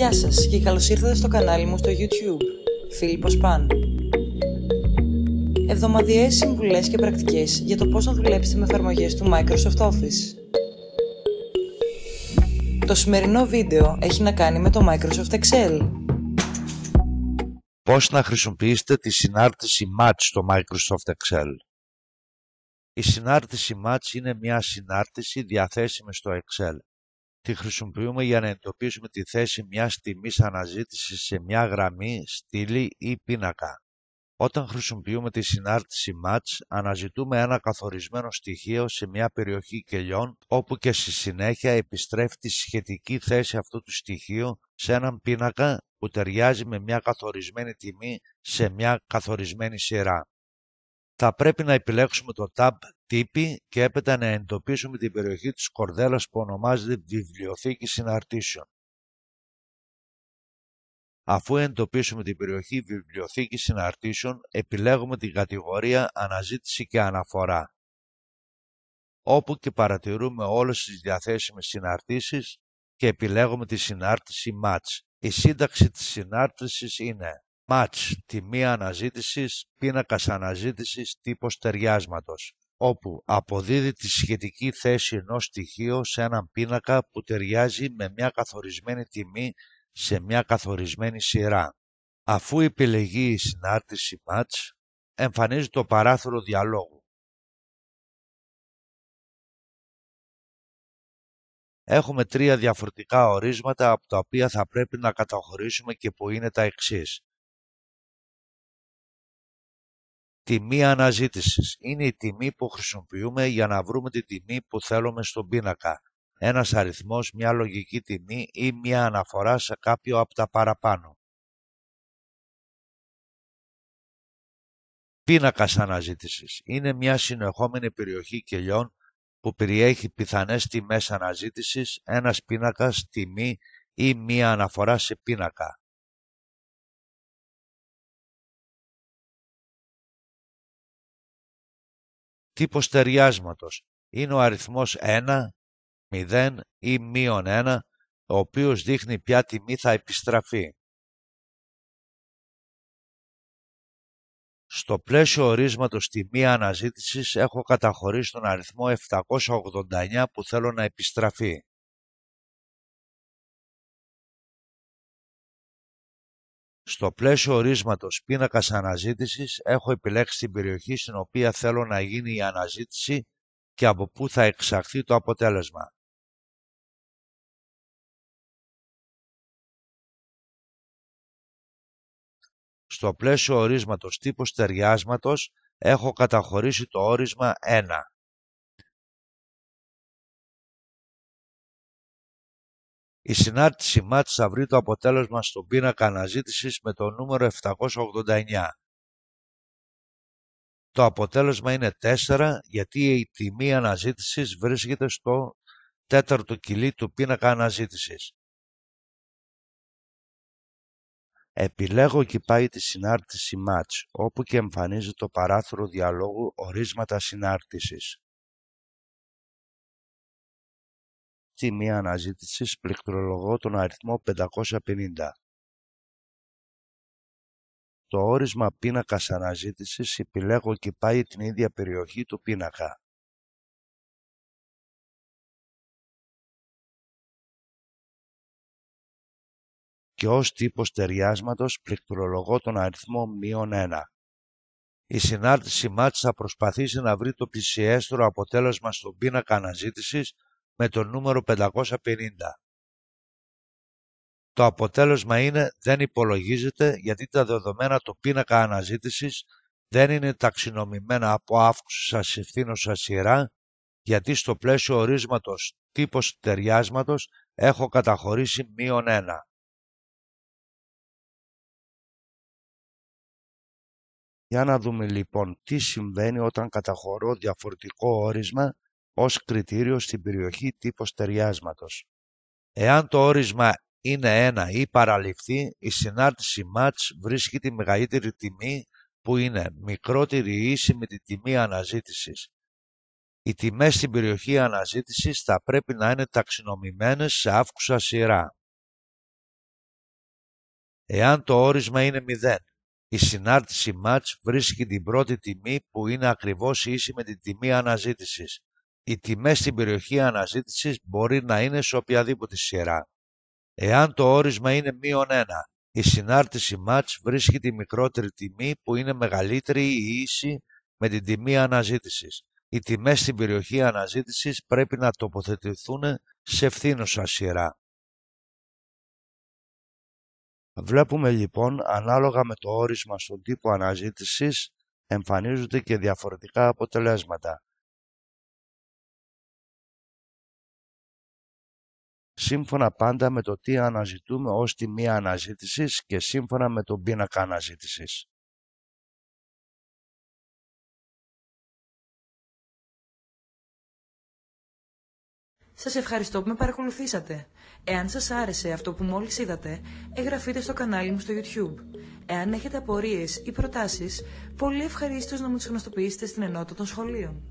Γεια σας και καλώς ήρθατε στο κανάλι μου στο YouTube, Φίλιππος Παν. Εβδομαδιαίες συμβουλές και πρακτικές για το πώς να δουλέψετε με εφαρμογές του Microsoft Office. Το σημερινό βίντεο έχει να κάνει με το Microsoft Excel. Πώς να χρησιμοποιήσετε τη συνάρτηση Match στο Microsoft Excel. Η συνάρτηση Match είναι μια συνάρτηση διαθέσιμη στο Excel τη χρησιμοποιούμε για να εντοπίσουμε τη θέση μιας τιμής αναζήτησης σε μια γραμμή, στήλη ή πίνακα. Όταν χρησιμοποιούμε τη συνάρτηση match, αναζητούμε ένα καθορισμένο στοιχείο σε μια περιοχή κελιών, όπου και στη συνέχεια επιστρέφει τη σχετική θέση αυτού του στοιχείου σε έναν πίνακα που ταιριάζει με μια καθορισμένη τιμή σε μια καθορισμένη σειρά. Θα πρέπει να επιλέξουμε το tab τύποι και έπειτα να εντοπίσουμε την περιοχή της Κορδέλας που ονομάζεται Βιβλιοθήκη Συναρτήσεων. Αφού εντοπίσουμε την περιοχή Βιβλιοθήκη Συναρτήσεων, επιλέγουμε την κατηγορία Αναζήτηση και Αναφορά, όπου και παρατηρούμε όλες τις διαθέσιμες συναρτήσεις και επιλέγουμε τη συνάρτηση Match. Η σύνταξη της συνάρτησης είναι Match, τιμή αναζήτησης, πίνακας αναζήτησης, τύπος ταιριάσματος όπου αποδίδει τη σχετική θέση ενός στοιχείου σε έναν πίνακα που ταιριάζει με μια καθορισμένη τιμή σε μια καθορισμένη σειρά. Αφού επιλεγεί η συνάρτηση match, εμφανίζει το παράθυρο διαλόγου. Έχουμε τρία διαφορετικά ορίσματα από τα οποία θα πρέπει να καταχωρήσουμε και που είναι τα εξής. τιμή αναζήτησης. Είναι η τιμή που χρησιμοποιούμε για να βρούμε τη τιμή που θέλουμε στον πίνακα. Ένας αριθμός, μια λογική τιμή ή μια αναφορά σε κάποιο από τα παραπάνω. Πίνακας αναζήτησης. Είναι μια συνεχόμενη περιοχή κελιών που περιέχει πιθανές τιμές αναζήτησης, ένας πίνακας, τιμή ή μία αναφορά σε πίνακα. τύπος ταιριάσματος. Είναι ο αριθμός 1, 0 ή μείον 1, ο οποίος δείχνει ποια τιμή θα επιστραφεί. Στο πλαίσιο ορίσματος τιμή αναζήτησης έχω καταχωρήσει τον αριθμό 789 που θέλω να επιστραφεί. Στο πλαίσιο ορίσματος πίνακας αναζήτησης έχω επιλέξει την περιοχή στην οποία θέλω να γίνει η αναζήτηση και από πού θα εξαχθεί το αποτέλεσμα. Στο πλαίσιο ορίσματος τύπος ταιριάσματος έχω καταχωρήσει το όρισμα 1. Η συνάρτηση μάτς θα βρει το αποτέλεσμα στον πίνακα αναζήτησης με το νούμερο 789. Το αποτέλεσμα είναι 4 γιατί η τιμή αναζήτησης βρίσκεται στο τέταρτο κιλί του πίνακα αναζήτησης. Επιλέγω και πάει τη συνάρτηση ΜΑΤΣ όπου και εμφανίζει το παράθυρο διαλόγου ορίσματα συνάρτησης. μία αναζήτηση, πληκτρολογώ τον αριθμό 550. Το όρισμα πίνακας αναζήτησης επιλέγω και πάει την ίδια περιοχή του πίνακα. και ως τύπος ταιριάσματος πληκτρολογώ τον αριθμό μείον 1. Η συνάρτηση μάτς θα προσπαθήσει να βρει το πλησιέστερο αποτέλεσμα στον πίνακα αναζήτησης με το νούμερο 550. Το αποτέλεσμα είναι δεν υπολογίζεται γιατί τα δεδομένα του πίνακα αναζήτησης δεν είναι ταξινομημένα από σα σε σα σειρά, γιατί στο πλαίσιο ορίσματος τύπος ταιριάσματος έχω καταχωρήσει μείον ένα. Για να δούμε λοιπόν τι συμβαίνει όταν καταχωρώ διαφορετικό όρισμα ως κριτήριο στην περιοχή τύπος ταιριάσματος. Εάν το όρισμα είναι ένα ή παραληφθεί, η συνάρτηση match βρίσκει τη μεγαλύτερη τιμή που είναι μικρότερη ίση με την τιμή αναζήτησης. Οι τιμές στην περιοχή αναζήτησης θα πρέπει να είναι ταξινομημένες σε αύξουσα σειρά. Εάν το όρισμα είναι 0, η συνάρτηση match βρίσκει την πρώτη τιμή που είναι ακριβώς ίση με την τιμή αναζήτησης οι τιμές στην περιοχή αναζήτησης μπορεί να είναι σε οποιαδήποτε σειρά. Εάν το όρισμα είναι μείον 1, η συνάρτηση match βρίσκει τη μικρότερη τιμή που είναι μεγαλύτερη ή ίση με την τιμή αναζήτησης. Οι τιμές στην περιοχή αναζήτησης πρέπει να τοποθετηθούν σε ευθύνωσα σειρά. Βλέπουμε λοιπόν ανάλογα με το όρισμα στον τύπο αναζήτησης εμφανίζονται και διαφορετικά αποτελέσματα. σύμφωνα πάντα με το τι αναζητούμε ως τη μία αναζήτησης και σύμφωνα με τον πίνακα αναζήτησης. Σας ευχαριστώ που με παρακολουθήσατε. Εάν σας άρεσε αυτό που μόλις είδατε, εγγραφείτε στο κανάλι μου στο YouTube. Εάν έχετε απορίες ή προτάσεις, πολύ ευχαρίστως να μου τις γνωστοποιήσετε στην ενότητα των σχολείων.